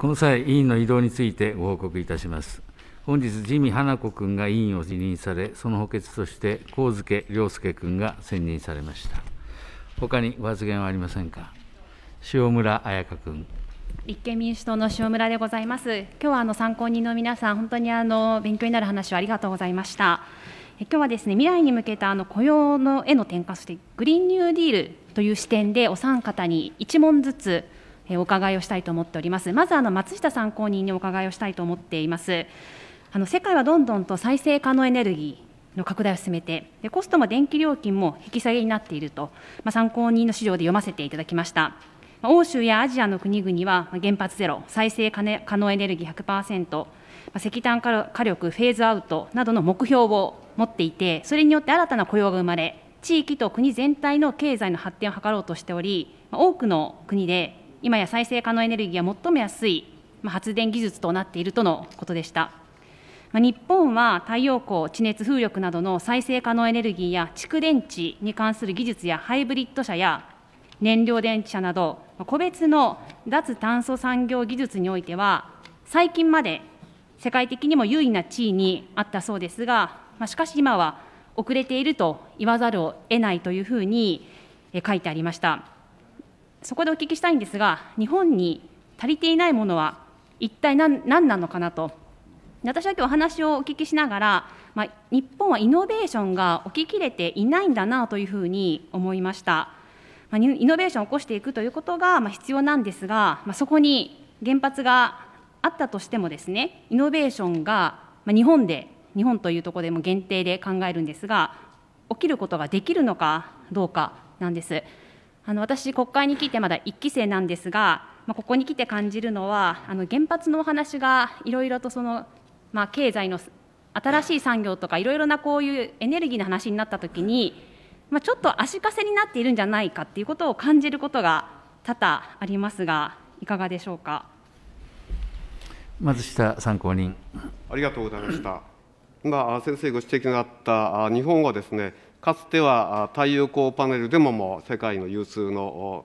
この際、委員の異動についてご報告いたします。本日、自見花子君が委員を辞任され、その補欠として、上付良介君が選任されました。他にご発言はありませんか。塩村彩香君。立憲民主党の塩村でございます。今日はあの参考人の皆さん、本当にあの勉強になる話をありがとうございました。今日はですね未来に向けたあの雇用のへの転嫁、そしてグリーンニューディールという視点でお三方に一問ずつ。お伺いをしたいと思っております。まずあの松下参考人にお伺いをしたいと思っています。あの世界はどんどんと再生可能エネルギーの拡大を進めてで、コストも電気料金も引き下げになっていると、まあ、参考人の資料で読ませていただきました。欧州やアジアの国々は原発ゼロ、再生可能エネルギー100%、石炭火力フェーズアウトなどの目標を持っていて、それによって新たな雇用が生まれ、地域と国全体の経済の発展を図ろうとしており、多くの国で今や再生可能エネルギーが最も安い、まあ、発電技術となっているとのことでした。まあ、日本は太陽光、地熱、風力などの再生可能エネルギーや蓄電池に関する技術やハイブリッド車や燃料電池車など、個別の脱炭素産業技術においては、最近まで世界的にも優位な地位にあったそうですが、まあ、しかし今は遅れていると言わざるを得ないというふうに書いてありました。そこでお聞きしたいんですが、日本に足りていないものは一体何何なのかなと、私は今日お話をお聞きしながら、まあ、日本はイノベーションが起ききれていないんだなというふうに思いました。まあ、イノベーションを起こしていくということが必要なんですが、まあ、そこに原発があったとしてもですね、イノベーションが日本で、日本というところでも限定で考えるんですが、起きることができるのかどうかなんです。あの私、国会に来てまだ1期生なんですが、まあ、ここに来て感じるのは、あの原発のお話がいろいろとその、まあ、経済の新しい産業とか、いろいろなこういうエネルギーの話になったときに、まあ、ちょっと足かせになっているんじゃないかっていうことを感じることが多々ありますが、いかがでしょうか。松下参考人ありがとうございました。が先生ご指摘があった日本はですねかつては太陽光パネルでもも世界の有数の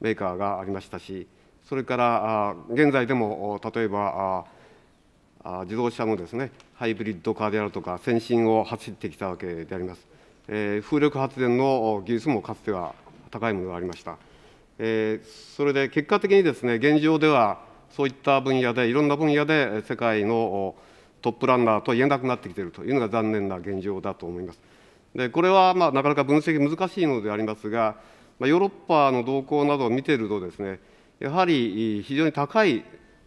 メーカーがありましたし、それから現在でも例えば自動車のですねハイブリッドカーであるとか、先進を走ってきたわけであります。風力発電の技術もかつては高いものがありました。それで結果的にですね現状ではそういった分野でいろんな分野で世界のトップランナーと言えなくなってきているというのが残念な現状だと思います。でこれはまあなかなか分析難しいのでありますが、まあ、ヨーロッパの動向などを見ているとですね、やはり非常に高い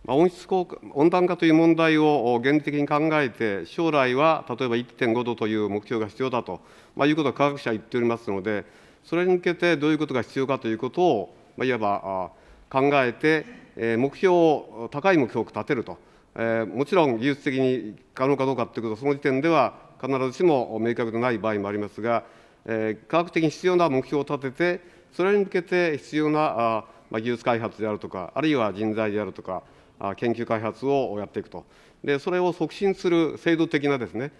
温室効果温暖化という問題を原理的に考えて、将来は例えば1.5度という目標が必要だと、まあ、いうことは科学者は言っておりますので、それに向けてどういうことが必要かということを、まあ、いわば考えて、目標を、高い目標を立てると、もちろん技術的に可能かどうかということ、その時点では必ずしも明確でない場合もありますが、え科学的に必要な目標を立てて、それに向けて必要なあ技術開発であるとか、あるいは人材であるとか、研究開発をやっていくと。で、それを促進する制度的なですね、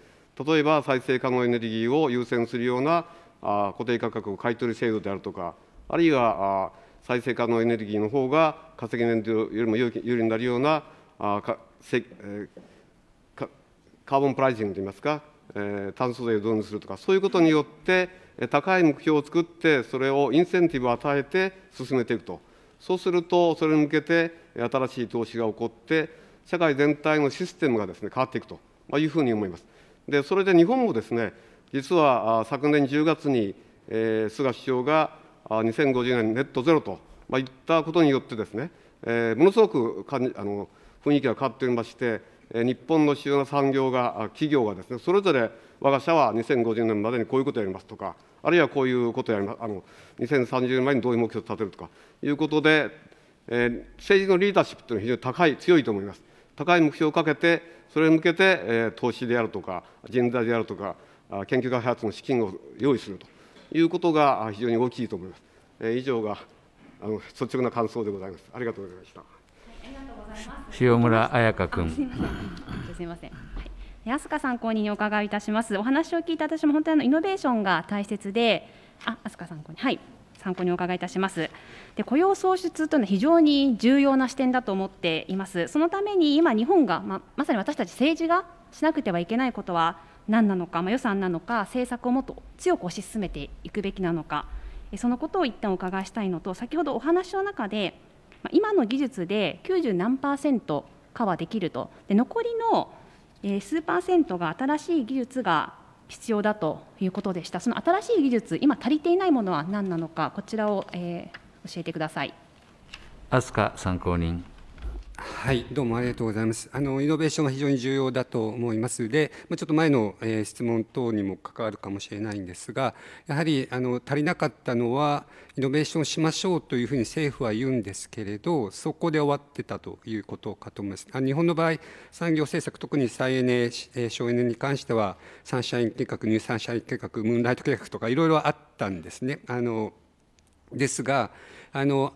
例えば再生可能エネルギーを優先するような固定価格を買取制度であるとか、あるいは再生可能エネルギーの方が化石燃料よりも有利になるようなカーボンプライシングといいますか、炭素税を導入するとか、そういうことによって、高い目標を作って、それをインセンティブを与えて進めていくと、そうすると、それに向けて新しい投資が起こって、社会全体のシステムがです、ね、変わっていくというふうに思います。でそれで日本もですね実は昨年10月に、えー、菅首相が2050年ネットゼロと、まあ、言ったことによってですね、えー、ものすごくかあの雰囲気が変わっておりまして、日本の主要な産業が、企業がですね、それぞれ我が社は2050年までにこういうことをやりますとか、あるいはこういうことをやります、あの2030年前にどういう目標を立てるとかいうことで、えー、政治のリーダーシップというのは非常に高い、強いと思います。高い目標をかけて、それに向けて、えー、投資であるとか、人材であるとか、研究開発の資金を用意するということが非常に大きいと思います。えー、以上があの率直な感想でございます。ありがとうございました。塩村彩香君。すみません。はい、安香参考人にお伺いいたします。お話を聞いた私も本当にあのイノベーションが大切で、あ、安香参考人、はい、参考にお伺いいたします。で、雇用創出というのは非常に重要な視点だと思っています。そのために今日本がまあ、まさに私たち政治がしなくてはいけないことは何なのか、まあ、予算なのか、政策をもっと強く推し進めていくべきなのか、そのことを一旦お伺いしたいのと、先ほどお話の中で。今の技術で90何パーセントかはできるとで残りの数パーセントが新しい技術が必要だということでしたその新しい技術今足りていないものは何なのかこちらを、えー、教えてください。飛鳥参考人はい、どうもありがとうございます。あのイノベーションは非常に重要だと思います。で、まあ、ちょっと前の、えー、質問等にも関わるかもしれないんですが、やはりあの足りなかったのはイノベーションしましょうというふうに政府は言うんですけれど、そこで終わってたということかと思います。あ日本の場合、産業政策特に再エネ、省エネに関してはサンシャイン計画、ニューサンシャイン計画、ムーンライト計画とかいろいろあったんですね。あのですがあの、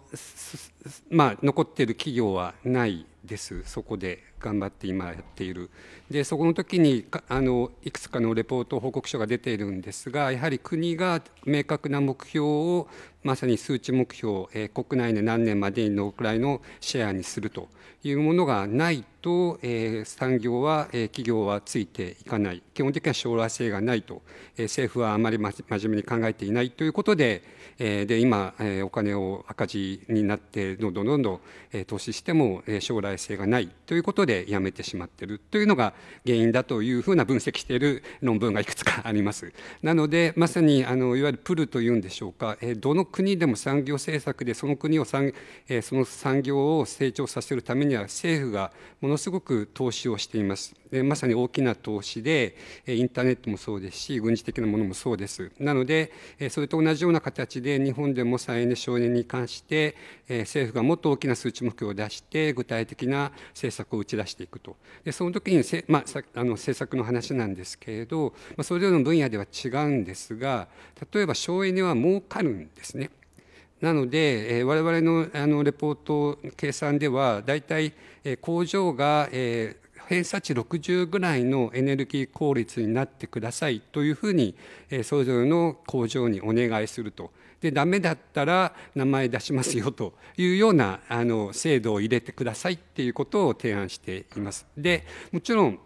まあ、残っている企業はないですそこで頑張って今やっているでそこの時にあのいくつかのレポート報告書が出ているんですがやはり国が明確な目標をまさに数値目標、えー、国内で何年までにのくらいのシェアにするというものがないと、えー、産業は、えー、企業はついていかない、基本的には将来性がないと、えー、政府はあまり真面目に考えていないということで、えー、で今、えー、お金を赤字になって、どんどんどんどん、えー、投資しても、えー、将来性がないということで、で辞めてしまってるというのが原因だというふうな分析している論文がいくつかあります。なのでまさにあのいわゆるプルというんでしょうか、えどの国でも産業政策でその国を産、えその産業を成長させるためには政府がものすごく投資をしています。まさに大きな投資でインターネットもそうですし軍事的なものもそうですなのでそれと同じような形で日本でも再エネ省エネに関して政府がもっと大きな数値目標を出して具体的な政策を打ち出していくとでその時にせ、まあ、あの政策の話なんですけれど、まそれぞれの分野では違うんですが例えば省エネは儲かるんですね。なので、我々のあのレポート計算では、大体、工場が、えー偏差値60ぐらいのエネルギー効率になってくださいというふうに、えそれぞれの工場にお願いすると。でダメだったら名前出しますよというようなあの制度を入れてくださいっていうことを提案しています。でもちろん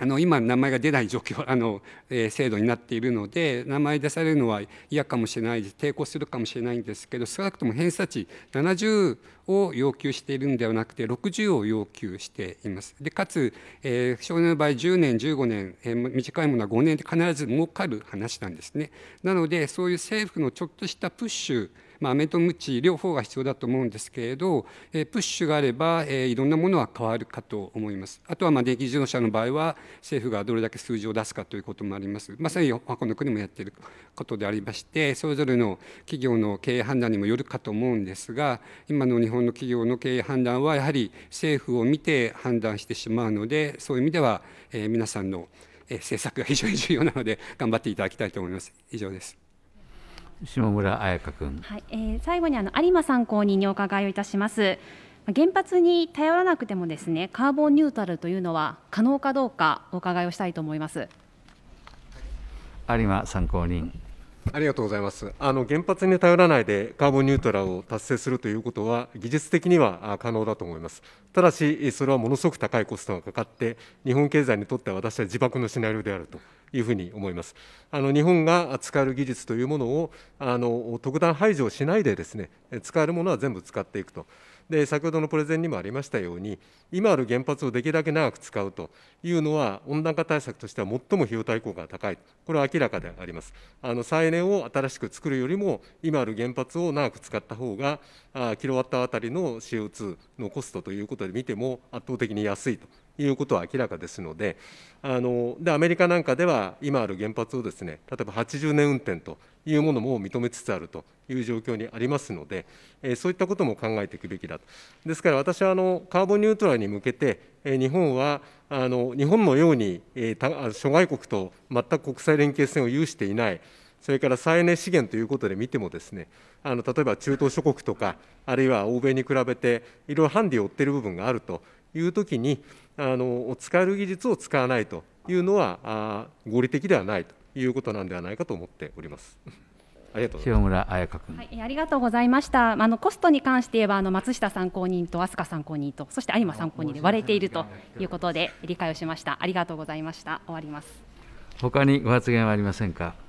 あの今名前が出ない状況あの、えー、制度になっているので名前出されるのは嫌かもしれないです抵抗するかもしれないんですけど少なくとも偏差値70を要求しているのではなくて60を要求しています。でかつ、えー、少年の場合10年15年、えー、短いものは5年で必ず儲かる話なんですね。なのでそういう政府のちょっとしたプッシュまあ、目と口両方が必要だと思うんですけれど、えプッシュがあれば、えいろんなものは変わるかと思います。あとはまあ電気自動車の場合は政府がどれだけ数字を出すかということもあります。まさにこの国もやっていることでありまして、それぞれの企業の経営判断にもよるかと思うんですが、今の日本の企業の経営判断はやはり政府を見て判断してしまうので、そういう意味では、え皆さんの政策が非常に重要なので頑張っていただきたいと思います。以上です。下村彩香君、はいえー、最後にあの有馬参考人にお伺いをいたします原発に頼らなくてもですねカーボンニュートラルというのは可能かどうかお伺いをしたいと思います有馬参考人ありがとうございますあの原発に頼らないでカーボンニュートラルを達成するということは技術的には可能だと思いますただしそれはものすごく高いコストがかかって日本経済にとっては私は自爆のシナリオであるというふうに思います。あの日本が使える技術というものをあの特段排除しないでですね使えるものは全部使っていくと。で先ほどのプレゼンにもありましたように、今ある原発をできるだけ長く使うというのは、温暖化対策としては最も費用対効果が高い、これは明らかであります。あの再エネを新しく作るよりも、今ある原発を長く使った方が、キロワットあたりの CO2 のコストということで見ても圧倒的に安いということは明らかですのであのでアメリカなんかでは今ある原発をですね例えば80年運転というものも認めつつあるという状況にありますので、えそういったことも考えていくべきだと。ですから私はあのカーボンニュートラルに向けて、え日本はあの日本のように、え諸外国と全く国際連携線を有していない。それから再エネ資源ということで見てもですねあの例えば中東諸国とかあるいは欧米に比べていろいろハンディを負っている部分があるというときにあの使える技術を使わないというのはあ合理的ではないということなんではないかと思っております。ありがとうござい香君。はい、ありがとうございました。あのコストに関して言えばあの松下参考人と飛鳥参考人とそして有馬参考人で割れているということで理解をしました。ありがとうございました。終わります。他にご発言はありませんか。